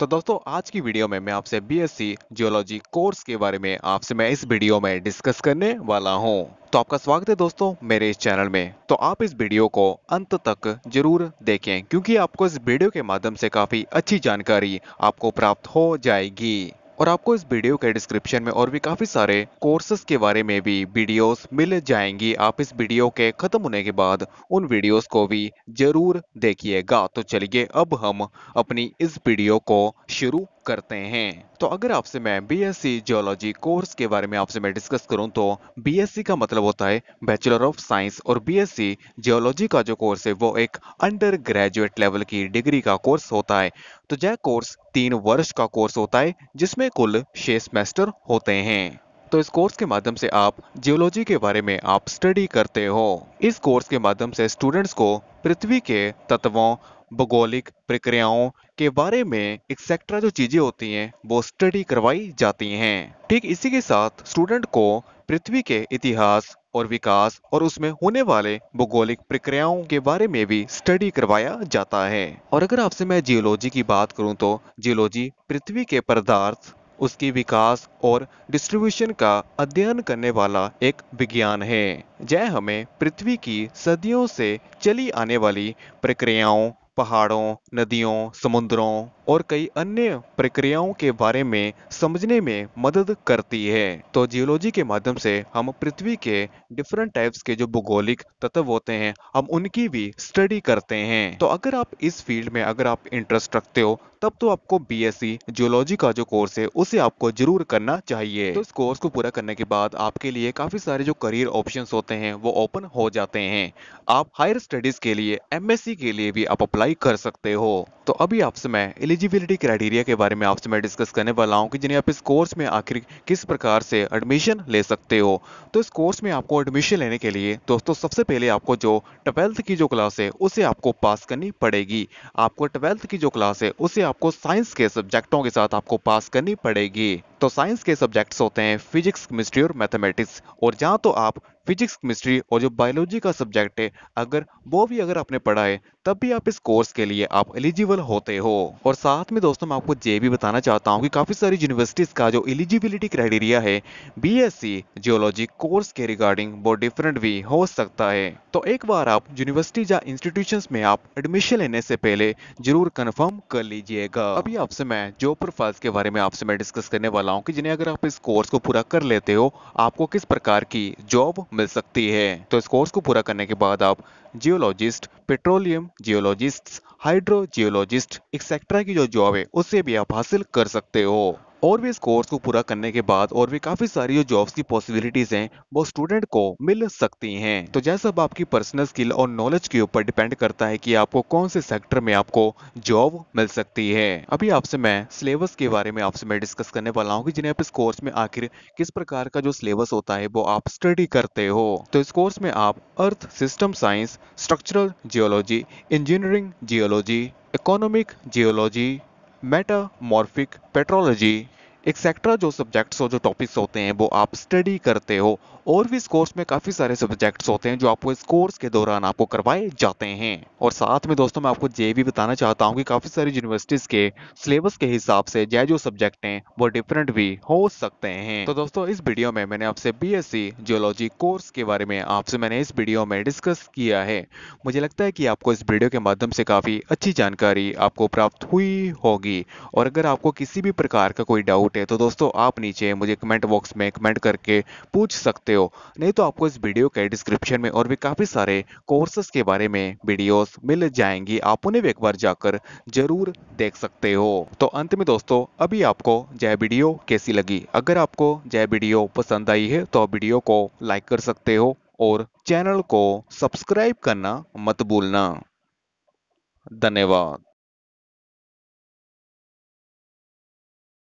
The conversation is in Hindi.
तो दोस्तों आज की वीडियो में मैं आपसे बीएससी जियोलॉजी कोर्स के बारे में आपसे मैं इस वीडियो में डिस्कस करने वाला हूं। तो आपका स्वागत है दोस्तों मेरे इस चैनल में तो आप इस वीडियो को अंत तक जरूर देखें क्योंकि आपको इस वीडियो के माध्यम से काफी अच्छी जानकारी आपको प्राप्त हो जाएगी और आपको इस वीडियो के डिस्क्रिप्शन में और भी काफी सारे कोर्सेस के बारे में भी वीडियोस मिल जाएंगी आप इस वीडियो के खत्म होने के बाद उन वीडियोस को भी जरूर देखिएगा तो चलिए अब हम अपनी इस वीडियो को शुरू करते हैं तो अगर आपसे मैं बीएससी जियोलॉजी कोर्स के बारे में आपसे मैं डिस्कस करूं तो बीएससी का मतलब होता है बैचलर ऑफ साइंस और बीएससी जियोलॉजी का जो कोर्स है वो एक अंडर ग्रेजुएट लेवल की डिग्री का कोर्स होता है तो यह कोर्स तीन वर्ष का कोर्स होता है जिसमें कुल छह सेमेस्टर होते हैं तो इस कोर्स के माध्यम से आप जियोलॉजी के बारे में आप स्टडी करते हो इस कोर्स के माध्यम से स्टूडेंट्स को पृथ्वी के तत्वों भौगोलिक प्रक्रियाओं के बारे में एक्सेट्रा जो चीजें होती हैं वो स्टडी करवाई जाती हैं ठीक इसी के साथ स्टूडेंट को पृथ्वी के इतिहास और विकास और उसमें होने वाले भौगोलिक प्रक्रियाओं के बारे में भी स्टडी करवाया जाता है और अगर आपसे मैं जियोलॉजी की बात करूँ तो जियोलॉजी पृथ्वी के पदार्थ उसकी विकास और डिस्ट्रीब्यूशन का अध्ययन करने वाला एक विज्ञान है जय हमें पृथ्वी की सदियों से चली आने वाली प्रक्रियाओं पहाड़ों नदियों समुद्रों और कई अन्य प्रक्रियाओं के बारे में समझने में मदद करती है तो जियोलॉजी के माध्यम से हम पृथ्वी के डिफरेंट टाइप्स के जो भूगोलिक तत्व होते हैं हम उनकी भी स्टडी करते हैं तो अगर आप इस फील्ड में अगर आप इंटरेस्ट रखते हो तब तो आपको बीएससी जियोलॉजी e का जो कोर्स है उसे आपको जरूर करना चाहिए तो इस कोर्स को पूरा करने के बाद आपके लिए काफी सारे जो करियर ऑप्शंस होते हैं वो ओपन हो जाते हैं आप हायर स्टडीज के लिए सी e के लिए भी आप अप्लाई कर सकते हो तो अभी आपसे मैं एलिजिबिलिटी क्राइटेरिया के बारे में आपसे मैं डिस्कस करने वाला हूँ कि जिन्हें आप इस कोर्स में आखिर किस प्रकार से एडमिशन ले सकते हो तो इस कोर्स में आपको एडमिशन लेने के लिए दोस्तों सबसे पहले आपको जो ट्वेल्थ की जो क्लास है उसे आपको पास करनी पड़ेगी आपको ट्वेल्थ की जो क्लास है उसे आपको साइंस के सब्जेक्टों के साथ आपको पास करनी पड़ेगी तो साइंस के सब्जेक्ट्स होते हैं फिजिक्स केमिस्ट्री और मैथमेटिक्स और जहाँ तो आप फिजिक्स केमिस्ट्री और जो बायोलॉजी का सब्जेक्ट है अगर वो भी अगर आपने पढ़ा है तब भी आप इस कोर्स के लिए आप एलिजिबल होते हो और साथ में दोस्तों मैं आपको ये भी बताना चाहता हूँ कि काफ़ी सारी यूनिवर्सिटीज़ का जो एलिजिबिलिटी क्राइटेरिया है बीएससी जियोलॉजी कोर्स के रिगार्डिंग वो डिफरेंट भी हो सकता है तो एक बार आप यूनिवर्सिटी या इंस्टीट्यूशन में आप एडमिशन लेने से पहले जरूर कन्फर्म कर लीजिएगा अभी आपसे मैं जॉब प्रोफाइल्स के बारे में आपसे मैं डिस्कस करने वाला हूँ कि जिन्हें अगर आप इस कोर्स को पूरा कर लेते हो आपको किस प्रकार की जॉब मिल सकती है तो इस कोर्स को पूरा करने के बाद आप geologist petroleum geologist hydrogeologist etcetera की जो जॉब है उसे भी आप हासिल कर सकते हो और भी इस कोर्स को पूरा करने के बाद और भी काफी सारी जो जॉब्स की पॉसिबिलिटीज हैं वो स्टूडेंट को मिल सकती हैं तो जैसा आपकी पर्सनल स्किल और नॉलेज के ऊपर डिपेंड करता है कि आपको कौन से सेक्टर में आपको जॉब मिल सकती है अभी आपसे मैं सिलेबस के बारे में आपसे मैं डिस्कस करने वाला हूँ की जिन्हें आप इस कोर्स में आखिर किस प्रकार का जो सिलेबस होता है वो आप स्टडी करते हो तो इस कोर्स में आप earth system science structural geology engineering geology economic geology metamorphic petrology etcetera जो सब्जेक्ट्स हो जो टॉपिक्स होते हैं वो आप स्टडी करते हो और भी इस कोर्स में काफ़ी सारे सब्जेक्ट्स होते हैं जो आपको इस कोर्स के दौरान आपको करवाए जाते हैं और साथ में दोस्तों मैं आपको ये भी बताना चाहता हूँ कि काफ़ी सारी यूनिवर्सिटीज़ के सिलेबस के हिसाब से जय जो सब्जेक्ट हैं वो डिफरेंट भी हो सकते हैं तो दोस्तों इस वीडियो में मैंने आपसे बी जियोलॉजी कोर्स के बारे में आपसे मैंने इस वीडियो में डिस्कस किया है मुझे लगता है कि आपको इस वीडियो के माध्यम से काफ़ी अच्छी जानकारी आपको प्राप्त हुई होगी और अगर आपको किसी भी प्रकार का कोई डाउट छोटे तो दोस्तों आप नीचे मुझे कमेंट बॉक्स में कमेंट करके पूछ सकते हो नहीं तो आपको इस वीडियो के डिस्क्रिप्शन में और भी काफ़ी सारे कोर्सेस के बारे में वीडियोस मिल जाएंगी आप उन्हें भी एक बार जाकर जरूर देख सकते हो तो अंत में दोस्तों अभी आपको जय वीडियो कैसी लगी अगर आपको जय वीडियो पसंद आई है तो वीडियो को लाइक कर सकते हो और चैनल को सब्सक्राइब करना मत भूलना धन्यवाद